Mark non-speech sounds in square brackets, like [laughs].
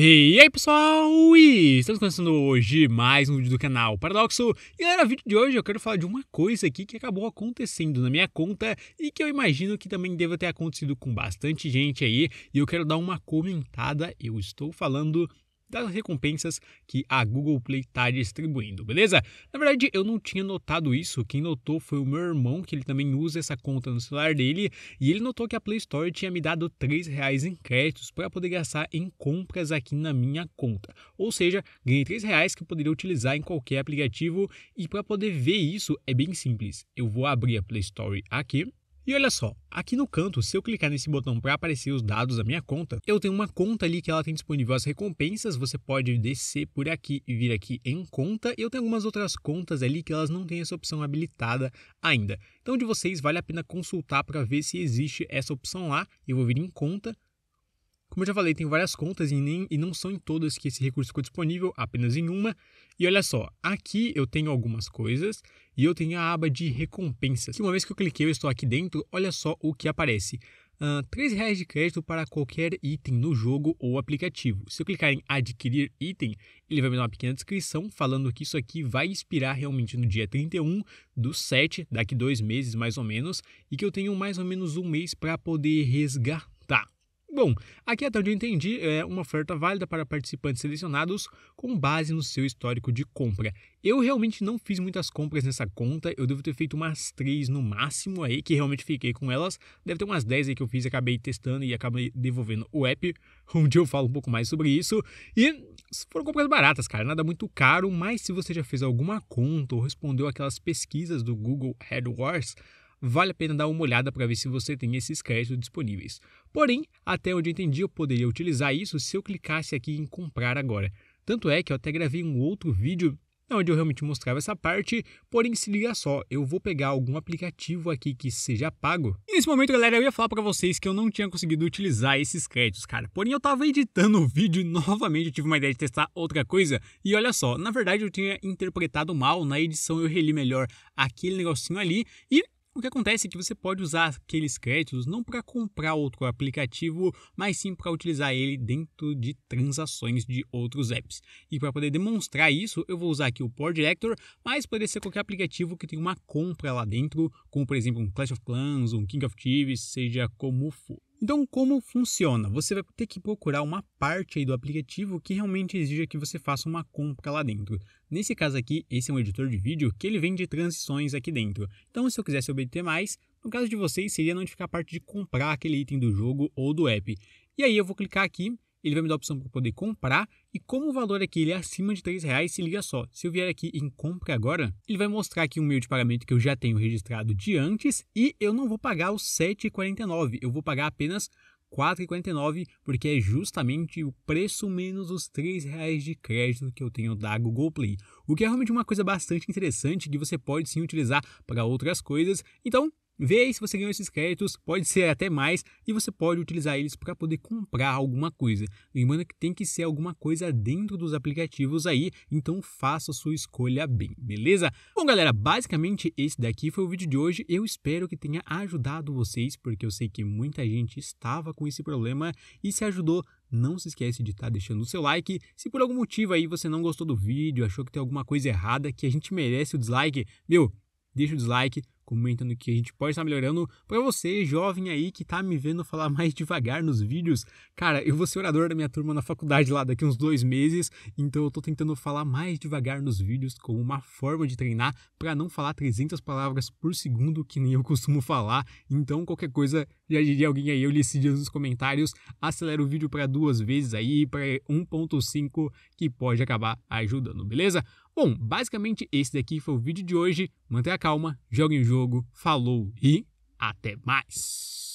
E aí pessoal, e estamos começando hoje mais um vídeo do canal Paradoxo. E galera, no vídeo de hoje eu quero falar de uma coisa aqui que acabou acontecendo na minha conta e que eu imagino que também deva ter acontecido com bastante gente aí. E eu quero dar uma comentada, eu estou falando das recompensas que a Google Play está distribuindo, beleza? Na verdade, eu não tinha notado isso. Quem notou foi o meu irmão, que ele também usa essa conta no celular dele, e ele notou que a Play Store tinha me dado três reais em créditos para poder gastar em compras aqui na minha conta. Ou seja, ganhei três reais que eu poderia utilizar em qualquer aplicativo e para poder ver isso é bem simples. Eu vou abrir a Play Store aqui e olha só, aqui no canto, se eu clicar nesse botão para aparecer os dados da minha conta, eu tenho uma conta ali que ela tem disponível as recompensas, você pode descer por aqui e vir aqui em conta, e eu tenho algumas outras contas ali que elas não têm essa opção habilitada ainda. Então de vocês vale a pena consultar para ver se existe essa opção lá, eu vou vir em conta, como eu já falei, tem várias contas e, nem, e não são em todas que esse recurso ficou disponível, apenas em uma. E olha só, aqui eu tenho algumas coisas e eu tenho a aba de recompensas. Que uma vez que eu cliquei, eu estou aqui dentro, olha só o que aparece. Uh, 3 reais de crédito para qualquer item no jogo ou aplicativo. Se eu clicar em adquirir item, ele vai me dar uma pequena descrição falando que isso aqui vai expirar realmente no dia 31 do 7, daqui dois meses mais ou menos, e que eu tenho mais ou menos um mês para poder resgatar. Bom, aqui até onde eu entendi é uma oferta válida para participantes selecionados com base no seu histórico de compra. Eu realmente não fiz muitas compras nessa conta, eu devo ter feito umas três no máximo aí, que realmente fiquei com elas. Deve ter umas 10 aí que eu fiz, acabei testando e acabei devolvendo o app, [laughs] onde eu falo um pouco mais sobre isso. E foram compras baratas, cara, nada muito caro, mas se você já fez alguma conta ou respondeu aquelas pesquisas do Google AdWords, vale a pena dar uma olhada para ver se você tem esses créditos disponíveis. Porém, até onde eu entendi, eu poderia utilizar isso se eu clicasse aqui em comprar agora. Tanto é que eu até gravei um outro vídeo onde eu realmente mostrava essa parte, porém se liga só, eu vou pegar algum aplicativo aqui que seja pago. E nesse momento, galera, eu ia falar para vocês que eu não tinha conseguido utilizar esses créditos, cara. Porém, eu tava editando o vídeo e [laughs] novamente eu tive uma ideia de testar outra coisa. E olha só, na verdade eu tinha interpretado mal, na edição eu reli melhor aquele negocinho ali e o que acontece é que você pode usar aqueles créditos não para comprar outro aplicativo, mas sim para utilizar ele dentro de transações de outros apps. E para poder demonstrar isso, eu vou usar aqui o Power Director, mas poderia ser qualquer aplicativo que tenha uma compra lá dentro, como por exemplo um Clash of Clans, um King of Thieves, seja como for. Então, como funciona? Você vai ter que procurar uma parte aí do aplicativo que realmente exija que você faça uma compra lá dentro. Nesse caso aqui, esse é um editor de vídeo que ele vende transições aqui dentro. Então, se eu quisesse obter mais, no caso de vocês, seria notificar a parte de comprar aquele item do jogo ou do app. E aí eu vou clicar aqui ele vai me dar a opção para poder comprar. E como o valor aqui ele é acima de 3 reais, se liga só, se eu vier aqui em compra agora, ele vai mostrar aqui um meio de pagamento que eu já tenho registrado de antes e eu não vou pagar os 7,49, eu vou pagar apenas 4,49, porque é justamente o preço menos os 3 reais de crédito que eu tenho da Google Play. O que é realmente uma coisa bastante interessante que você pode sim utilizar para outras coisas. Então, Vê aí se você ganhou esses créditos, pode ser até mais, e você pode utilizar eles para poder comprar alguma coisa. Lembrando que tem que ser alguma coisa dentro dos aplicativos aí, então faça a sua escolha bem, beleza? Bom, galera, basicamente esse daqui foi o vídeo de hoje. Eu espero que tenha ajudado vocês, porque eu sei que muita gente estava com esse problema e se ajudou não se esquece de estar tá deixando o seu like. Se por algum motivo aí você não gostou do vídeo, achou que tem alguma coisa errada, que a gente merece o dislike, meu, deixa o dislike, comentando que a gente pode estar melhorando. Para você, jovem aí que tá me vendo falar mais devagar nos vídeos, cara, eu vou ser orador da minha turma na faculdade lá daqui uns dois meses, então eu tô tentando falar mais devagar nos vídeos como uma forma de treinar para não falar 300 palavras por segundo que nem eu costumo falar. Então, qualquer coisa, já diria alguém aí, eu lhe esses dias nos comentários, acelera o vídeo para duas vezes aí, para 1.5, que pode acabar ajudando, beleza? Bom, basicamente esse daqui foi o vídeo de hoje. Mantenha a calma, joguem o jogo, falou e até mais!